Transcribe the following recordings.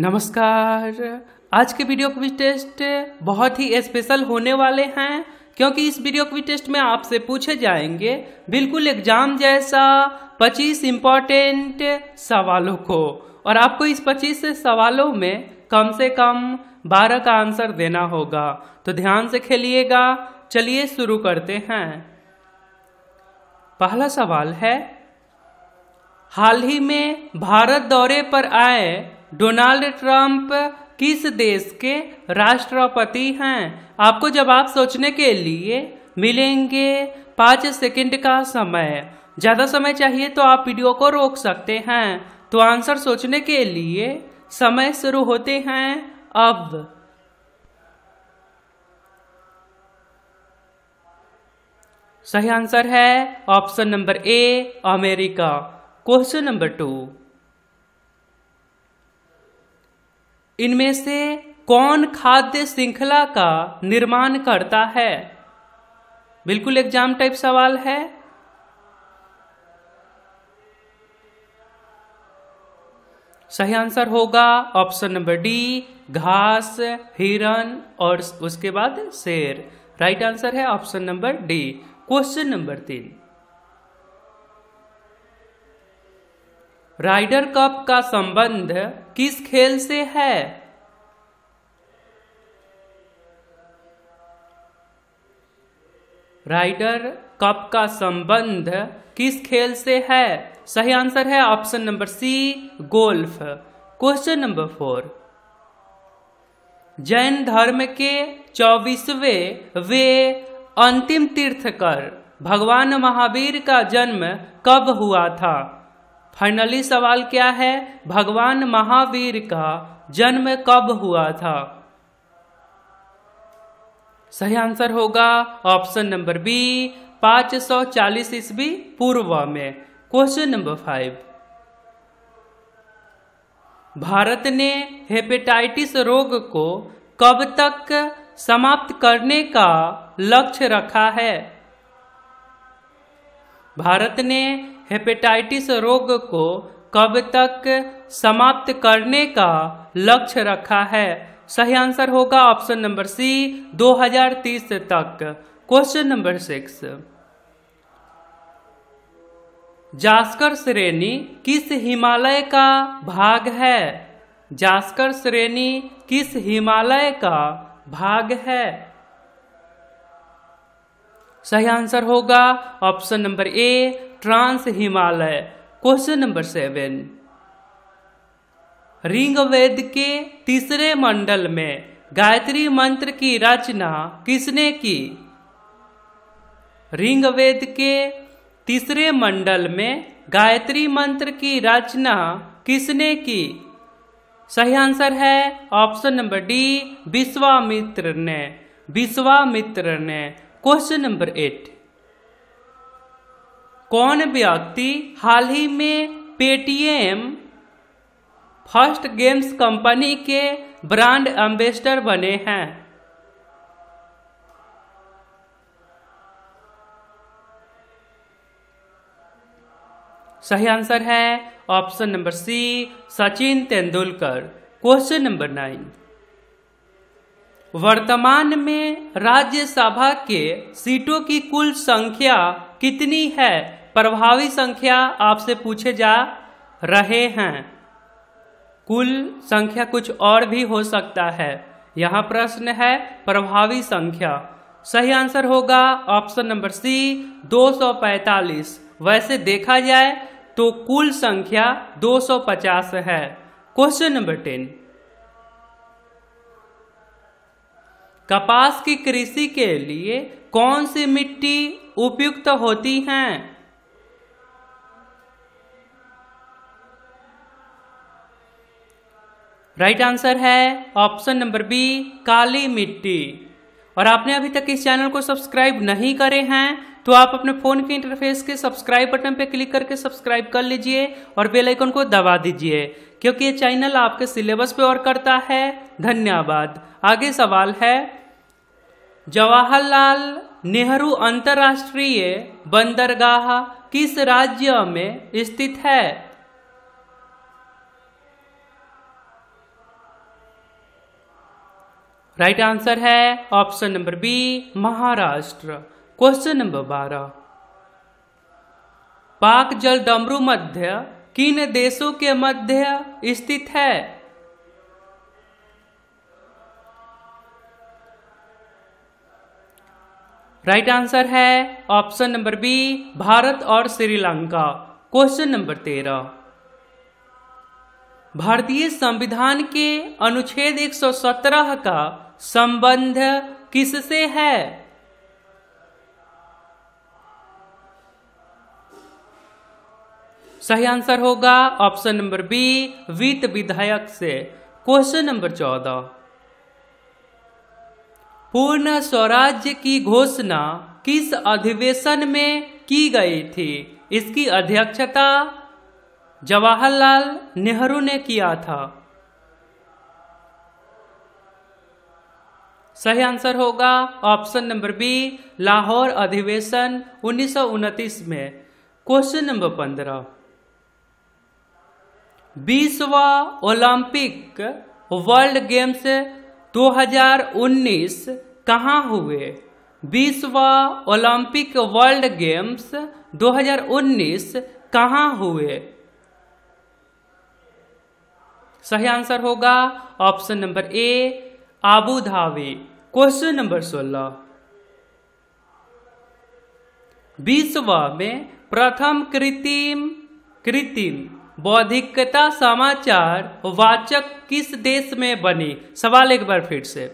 नमस्कार आज के वीडियो क्विज टेस्ट बहुत ही स्पेशल होने वाले हैं क्योंकि इस वीडियो क्विज टेस्ट में आपसे पूछे जाएंगे बिल्कुल एग्जाम जैसा 25 इम्पोर्टेंट सवालों को और आपको इस 25 सवालों में कम से कम 12 का आंसर देना होगा तो ध्यान से खेलिएगा चलिए शुरू करते हैं पहला सवाल है हाल ही में भारत दौरे पर आए डोनाल्ड ट्रंप किस देश के राष्ट्रपति हैं आपको जवाब सोचने के लिए मिलेंगे पाँच सेकंड का समय ज़्यादा समय चाहिए तो आप वीडियो को रोक सकते हैं तो आंसर सोचने के लिए समय शुरू होते हैं अब सही आंसर है option number A America question number two इनमें से कौन खाद्य श्रृंखला का निर्माण करता है बिल्कुल एग्जाम टाइप सवाल है सही आंसर होगा ऑप्शन नंबर डी घास हिरन और उसके बाद शेर राइट आंसर है option number D question number तीन राइडर कप का संबंध किस खेल से है राइडर कप का संबंध किस खेल से है सही आंसर है option number C golf question number four Jain धर्म के चौबीसवे वे अंतिम तीर्थकर भगवान महावीर का जन्म कब हुआ था फाइनली सवाल क्या है भगवान महावीर का जन्म कब हुआ था सही आंसर होगा ऑप्शन नंबर बी 540 ईस्वी पूर्व में क्वेश्चन नंबर फाइव भारत ने हेपेटाइटिस रोग को कब तक समाप्त करने का लक्ष्य रखा है भारत ने हेपेटाइटिस रोग को कब तक समाप्त करने का लक्ष्य रखा है सही आंसर होगा ऑप्शन नंबर सी 2030 तक क्वेश्चन नंबर सिक्स जास्कर श्रेणी किस हिमालय का भाग है जास्कर श्रेणी किस हिमालय का भाग है सही आंसर होगा option number A trans Himalaya question number seven Rig के तीसरे मंडल में गायत्री मंत्र की रचना किसने की रिंग के तीसरे मंडल में गायत्री मंत्र की रचना किसने की सही आंसर है ऑप्शन नंबर डी विश्वामित्र ने विश्वामित्र ने क्वेश्चन नंबर एट कौन व्यक्ति हाल ही में पेटीएम फर्स्ट गेम्स कंपनी के ब्रांड एम्बेसडर बने हैं सही आंसर है option number C Sachin Tendulkar question number nine वर्तमान में राज्यसभा के सीटों की कुल संख्या कितनी है प्रभावी संख्या आपसे पूछे जा रहे हैं कुल संख्या कुछ और भी हो सकता है यहाँ प्रश्न है प्रभावी संख्या सही आंसर होगा ऑप्शन नंबर सी 245 वैसे देखा जाए तो कुल संख्या 250 है क्वेश्चन नंबर टेन कपास की कृषि के लिए कौन सी मिट्टी उपयुक्त होती हैं राइट आंसर है ऑप्शन नंबर बी काली मिट्टी और आपने अभी तक इस चैनल को सब्सक्राइब नहीं करे हैं तो आप अपने फ़ोन के इंटरफेस के सब्सक्राइब बटन पर क्लिक करके सब्सक्राइब कर लीजिए और बेल आइकन को दबा दीजिए क्योंकि ये चैनल आपके सिलेबस पे और करता है धन्यवाद आगे सवाल है जवाहरलाल नेहरू अंतर्राष्ट्रीय बंदरगाह किस राज्य में स्थित है राइट right आंसर है option number B Maharashtra question number बारह पाक जल डमरू मध्य किन देशों के मध्य स्थित है राइट right आंसर है ऑप्शन नंबर बी भारत और श्रीलंका क्वेश्चन नंबर तेरह भारतीय संविधान के अनुच्छेद 117 का संबंध किससे है सही आंसर होगा ऑप्शन नंबर बी वित्त विधायक से क्वेश्चन नंबर चौदह पूर्ण स्वराज्य की घोषणा किस अधिवेशन में की गई थी इसकी अध्यक्षता जवाहरलाल नेहरू ने किया था सही आंसर होगा ऑप्शन नंबर बी लाहौर अधिवेशन उन्नीस में क्वेश्चन नंबर पंद्रह बीसवा ओलंपिक वर्ल्ड गेम्स 2019 कहाँ हुए बीसवा ओलंपिक वर्ल्ड गेम्स 2019 कहाँ हुए सही आंसर होगा option number A Abu Dhabi question number सोलह विश्व में प्रथम कृत्रिम कृत्रिम बौद्धिकता समाचार वाचक किस देश में बनी सवाल एक बार फिर से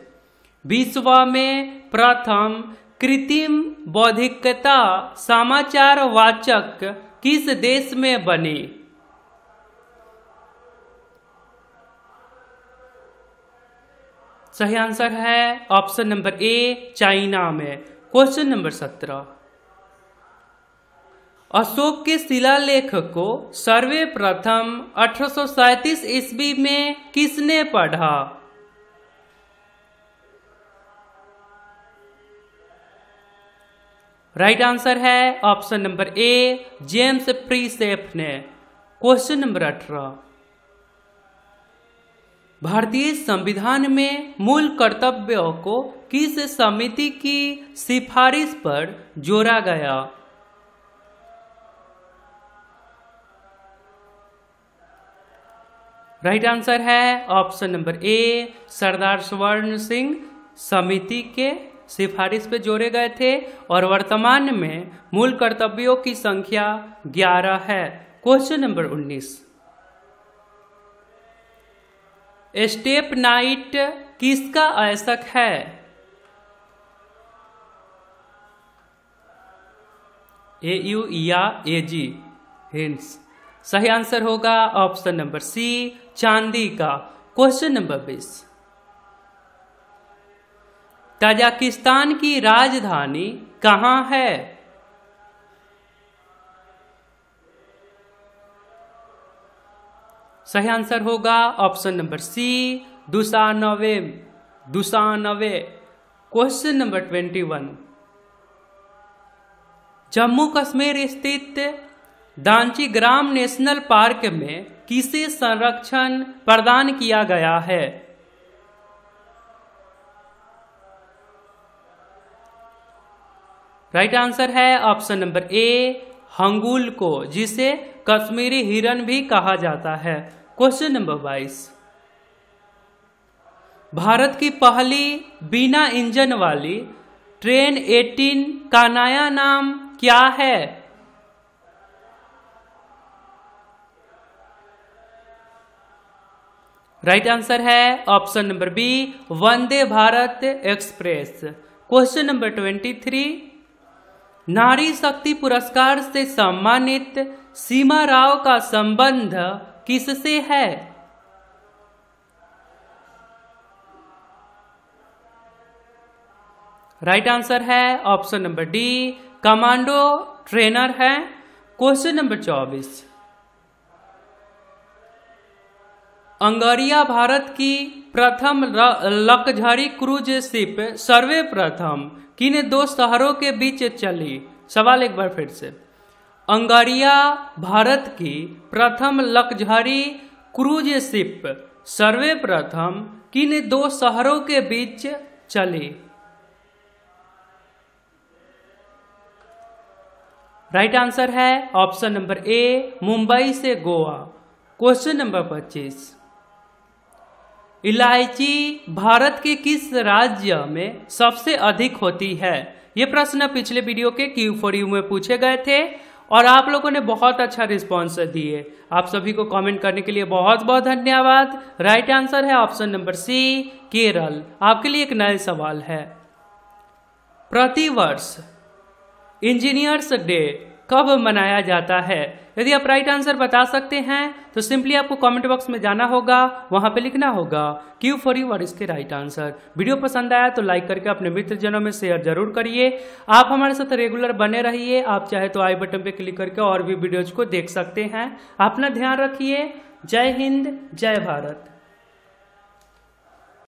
विश्व में प्रथम कृत्रिम बौद्धिकता समाचार वाचक किस देश में बनी सही आंसर है ऑप्शन नंबर ए चाइना में क्वेश्चन नंबर सत्रह अशोक के शिलालेख को सर्वप्रथम अठारह ईस्वी में किसने पढ़ा राइट right आंसर है option number A James Prinsep ने क्वेश्चन नंबर अठारह भारतीय संविधान में मूल कर्तव्यों को किस समिति की सिफारिश पर जोड़ा गया राइट right आंसर है option number A Sardar Swaran Singh समिति के सिफारिश पे जोड़े गए थे और वर्तमान में मूल कर्तव्यों की संख्या 11 है क्वेश्चन नंबर 19 स्टेप नाइट किसका अयसक है ए यू या ए जी हिंस सही आंसर होगा ऑप्शन नंबर सी चांदी का क्वेश्चन नंबर बीस ताजाकिस्तान की राजधानी कहाँ है सही आंसर होगा ऑप्शन नंबर सी दुसानवे दुसानवे question number twenty one Jammu Kashmir स्थित दांची ग्राम नेशनल पार्क में किसे संरक्षण प्रदान किया गया है राइट right आंसर है ऑप्शन नंबर ए हंगुल को जिसे कश्मीरी हिरन भी कहा जाता है क्वेश्चन नंबर बाईस भारत की पहली बिना इंजन वाली ट्रेन 18 का नया नाम क्या है राइट right आंसर है option number B Vande Bharat Express question number twenty three Nari Shakti पुरस्कार से सम्मानित सीमा राव का संबंध किससे है राइट right आंसर है option number D commando trainer है क्वेश्चन नंबर चौबीस अंगारिया भारत की प्रथम लकझरी क्रूज शिप सर्वे प्रथम किन दो शहरों के बीच चली सवाल एक बार फिर से अंगारिया भारत की प्रथम लग्जरी क्रूज शिप सर्वप्रथम किन दो शहरों के बीच चले राइट आंसर है ऑप्शन नंबर ए मुंबई से गोवा क्वेश्चन नंबर 25 इलायची भारत के किस राज्य में सबसे अधिक होती है ये प्रश्न पिछले वीडियो के क्यू फोर यू में पूछे गए थे और आप लोगों ने बहुत अच्छा रिस्पॉन्स दिए आप सभी को कमेंट करने के लिए बहुत बहुत धन्यवाद राइट आंसर है ऑप्शन नंबर सी केरल आपके लिए एक नए सवाल है प्रतिवर्ष इंजीनियर्स डे कब मनाया जाता है यदि आप राइट आंसर बता सकते हैं तो सिंपली आपको कमेंट बॉक्स में जाना होगा वहां पे लिखना होगा क्यू फॉर यू और इसके राइट आंसर वीडियो पसंद आया तो लाइक करके अपने मित्रजनों में शेयर जरूर करिए आप हमारे साथ रेगुलर बने रहिए आप चाहे तो आई बटन पे क्लिक करके और भी वीडियोज को देख सकते हैं अपना ध्यान रखिए जय हिंद जय भारत